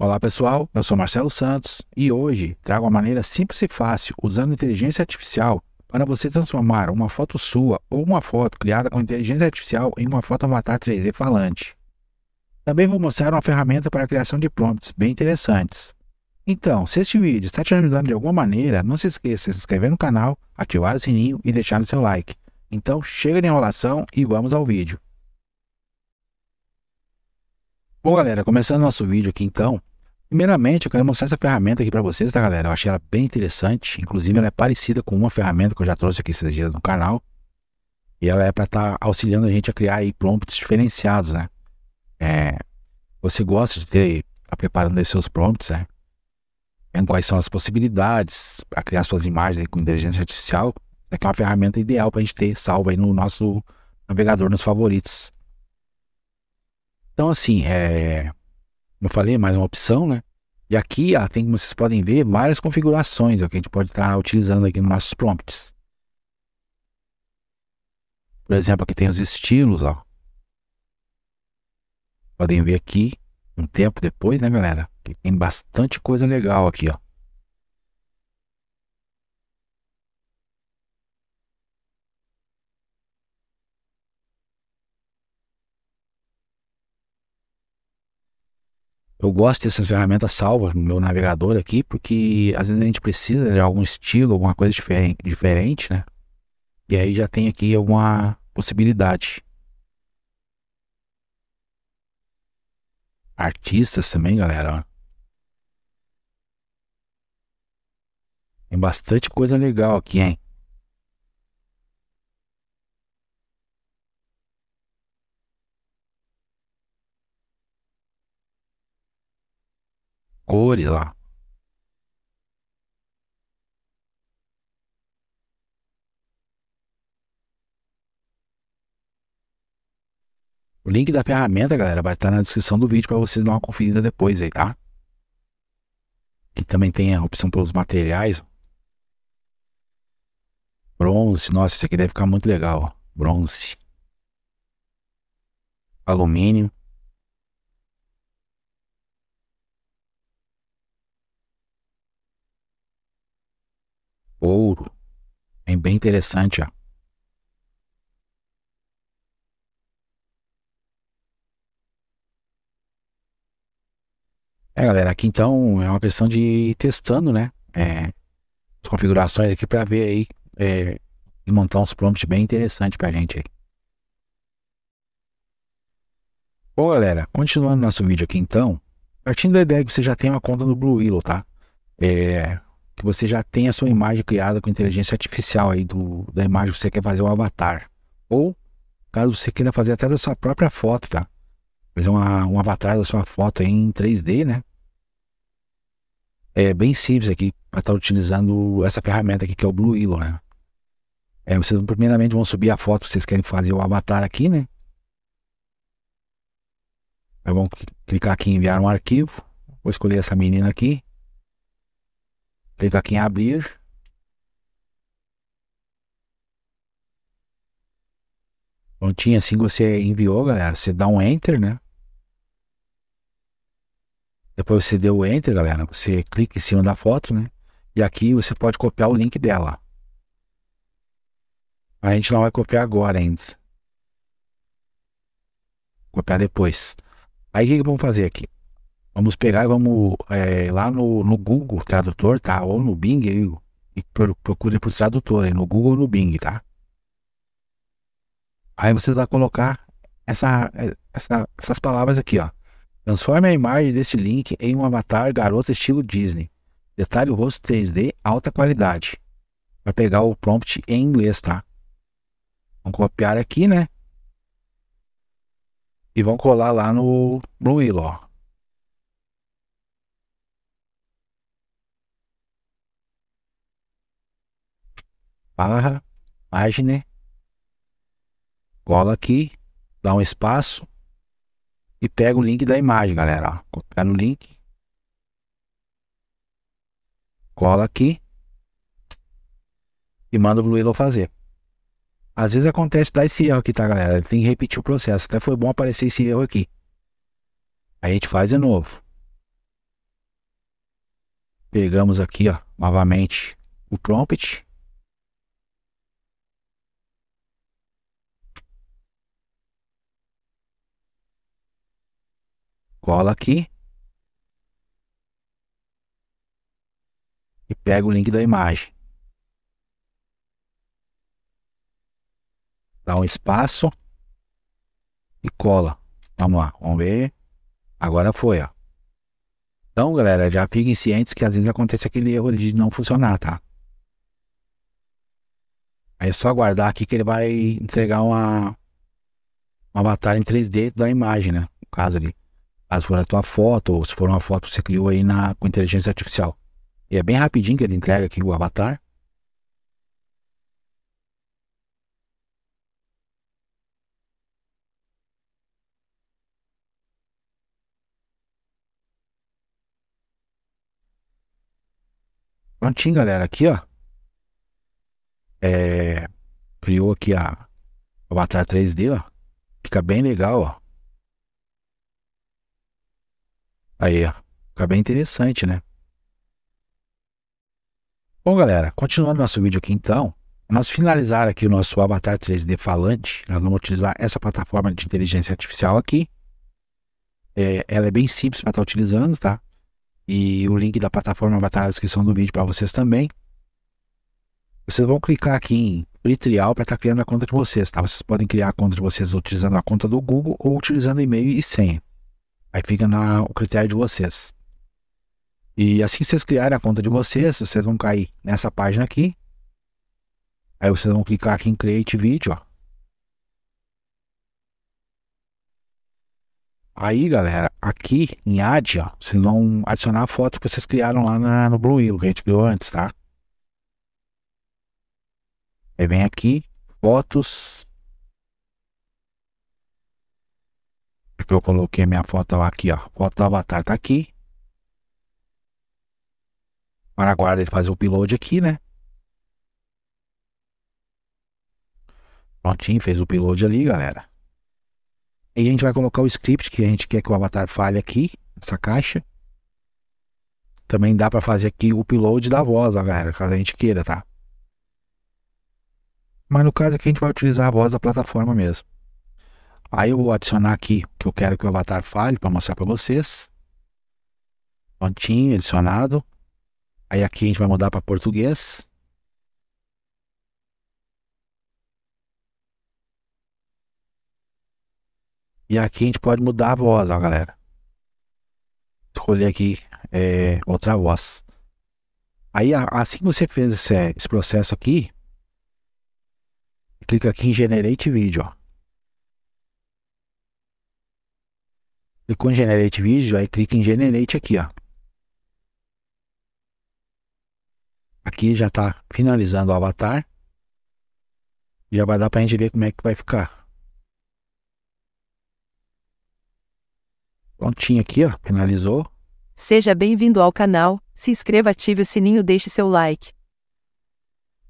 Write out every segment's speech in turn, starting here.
Olá pessoal, eu sou Marcelo Santos e hoje trago uma maneira simples e fácil, usando inteligência artificial, para você transformar uma foto sua ou uma foto criada com inteligência artificial em uma foto avatar 3D falante. Também vou mostrar uma ferramenta para a criação de prompts bem interessantes. Então, se este vídeo está te ajudando de alguma maneira, não se esqueça de se inscrever no canal, ativar o sininho e deixar o seu like. Então chega de enrolação e vamos ao vídeo. Bom galera, começando nosso vídeo aqui então, Primeiramente, eu quero mostrar essa ferramenta aqui para vocês, tá, galera? Eu achei ela bem interessante. Inclusive, ela é parecida com uma ferramenta que eu já trouxe aqui esses dias no canal. E ela é para estar tá auxiliando a gente a criar aí prompts diferenciados, né? É, você gosta de ter, tá preparando seus prompts, né? Vendo quais são as possibilidades para criar suas imagens com inteligência artificial. É aqui é uma ferramenta ideal para a gente ter salvo aí no nosso navegador, nos favoritos. Então, assim, é, como eu falei, mais uma opção, né? E aqui, ah, tem, como vocês podem ver, várias configurações ó, é que a gente pode estar tá utilizando aqui nos nossos prompts. Por exemplo, aqui tem os estilos, ó. Podem ver aqui, um tempo depois, né, galera? Tem bastante coisa legal aqui, ó. Eu gosto dessas ferramentas salvas no meu navegador aqui, porque às vezes a gente precisa de algum estilo, alguma coisa diferente, diferente né? E aí já tem aqui alguma possibilidade. Artistas também, galera. Tem bastante coisa legal aqui, hein? cores lá. O link da ferramenta, galera, vai estar na descrição do vídeo para vocês dar uma conferida depois aí, tá? Aqui também tem a opção pelos materiais. Bronze, nossa, isso aqui deve ficar muito legal, Bronze. Alumínio. ouro. É bem interessante, ó. É, galera, aqui então é uma questão de ir testando, né? É, as configurações aqui para ver aí é, e montar uns prompts bem interessantes para a gente aí. Bom, galera, continuando nosso vídeo aqui então, partindo da ideia que você já tem uma conta no Blue Willow, tá? É, que você já tenha a sua imagem criada com inteligência artificial aí do, da imagem que você quer fazer o avatar. Ou, caso você queira fazer até da sua própria foto, tá? Fazer uma, um avatar da sua foto em 3D, né? É bem simples aqui para estar tá utilizando essa ferramenta aqui que é o Blue Illo, né? É, vocês primeiramente vão subir a foto que vocês querem fazer o avatar aqui, né? Aí vão clicar aqui em enviar um arquivo. Vou escolher essa menina aqui. Clica aqui em abrir. Prontinho, assim você enviou, galera. Você dá um enter, né? Depois você deu o enter, galera. Você clica em cima da foto, né? E aqui você pode copiar o link dela. A gente não vai copiar agora ainda. Copiar depois. Aí o que, que vamos fazer aqui? Vamos pegar e vamos é, lá no, no Google Tradutor, tá? Ou no Bing, e procure por tradutor, aí, no Google ou no Bing, tá? Aí você vai colocar essa, é, essa, essas palavras aqui, ó. Transforme a imagem deste link em um avatar garoto estilo Disney. Detalhe o rosto 3D, alta qualidade. Vai pegar o prompt em inglês, tá? Vamos copiar aqui, né? E vão colar lá no, Blue Willow, ó. barra, página, cola aqui, dá um espaço e pega o link da imagem, galera. Ó, copiar no link, cola aqui e manda o Willow fazer. Às vezes acontece dar esse erro aqui, tá, galera? Tem que repetir o processo. Até foi bom aparecer esse erro aqui. a gente faz de novo. Pegamos aqui, ó, novamente o prompt. cola aqui. E pega o link da imagem. Dá um espaço. E cola. Vamos lá, vamos ver. Agora foi, ó. Então, galera, já fiquem cientes que às vezes acontece aquele erro de não funcionar, tá? Aí é só aguardar aqui que ele vai entregar uma, uma batalha em 3D da imagem, né? No caso ali se for a tua foto, ou se for uma foto que você criou aí na, com inteligência artificial. E é bem rapidinho que ele entrega aqui o avatar. Prontinho, galera. Aqui, ó. É, criou aqui a, o avatar 3D, ó. Fica bem legal, ó. Aí, ó. Fica bem interessante, né? Bom, galera, continuando nosso vídeo aqui então, nós finalizar aqui o nosso avatar 3D falante, nós vamos utilizar essa plataforma de inteligência artificial aqui. É, ela é bem simples para estar tá utilizando, tá? E o link da plataforma vai estar tá na descrição do vídeo para vocês também. Vocês vão clicar aqui em Free Trial para estar tá criando a conta de vocês, tá? Vocês podem criar a conta de vocês utilizando a conta do Google ou utilizando e-mail e senha. Aí fica na, o critério de vocês. E assim que vocês criarem a conta de vocês, vocês vão cair nessa página aqui. Aí vocês vão clicar aqui em Create Video, ó. Aí, galera, aqui em Add, ó, vocês vão adicionar a foto que vocês criaram lá na, no Blue Willow, que a gente criou antes, tá? Aí vem aqui, fotos, Tipo, eu coloquei minha foto aqui, ó. Foto do avatar tá aqui. Agora aguarda ele fazer o upload aqui, né? Prontinho, fez o upload ali, galera. E a gente vai colocar o script que a gente quer que o avatar fale aqui, nessa caixa. Também dá para fazer aqui o upload da voz, ó, galera, caso a gente queira, tá? Mas no caso aqui a gente vai utilizar a voz da plataforma mesmo. Aí eu vou adicionar aqui que eu quero que o avatar fale para mostrar para vocês. Prontinho, adicionado. Aí aqui a gente vai mudar para português. E aqui a gente pode mudar a voz, ó, galera. Escolher aqui é, outra voz. Aí, assim que você fez esse, esse processo aqui, clica aqui em Generate Video, ó. Clicou em Generate vídeo, aí clica em Generate aqui, ó. Aqui já está finalizando o avatar. Já vai dar para a gente ver como é que vai ficar. Prontinho aqui, ó. Finalizou. Seja bem-vindo ao canal. Se inscreva, ative o sininho, deixe seu like.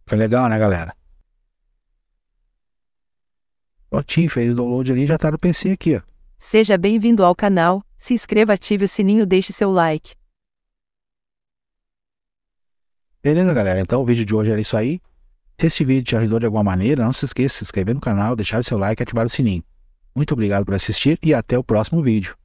Fica legal, né, galera? Prontinho, fez o download ali já tá no PC aqui, ó. Seja bem-vindo ao canal, se inscreva, ative o sininho, deixe seu like. Beleza, galera? Então o vídeo de hoje era isso aí. Se este vídeo te ajudou de alguma maneira, não se esqueça de se inscrever no canal, deixar o seu like e ativar o sininho. Muito obrigado por assistir e até o próximo vídeo.